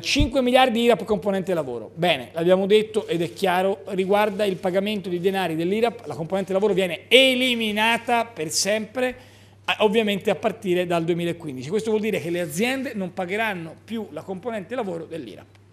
5 eh, miliardi IRAP componente lavoro. Bene, l'abbiamo detto ed è chiaro, riguarda il pagamento di denari dell'IRAP, la componente lavoro viene eliminata per sempre, ovviamente a partire dal 2015. Questo vuol dire che le aziende non pagheranno più la componente lavoro dell'IRAP.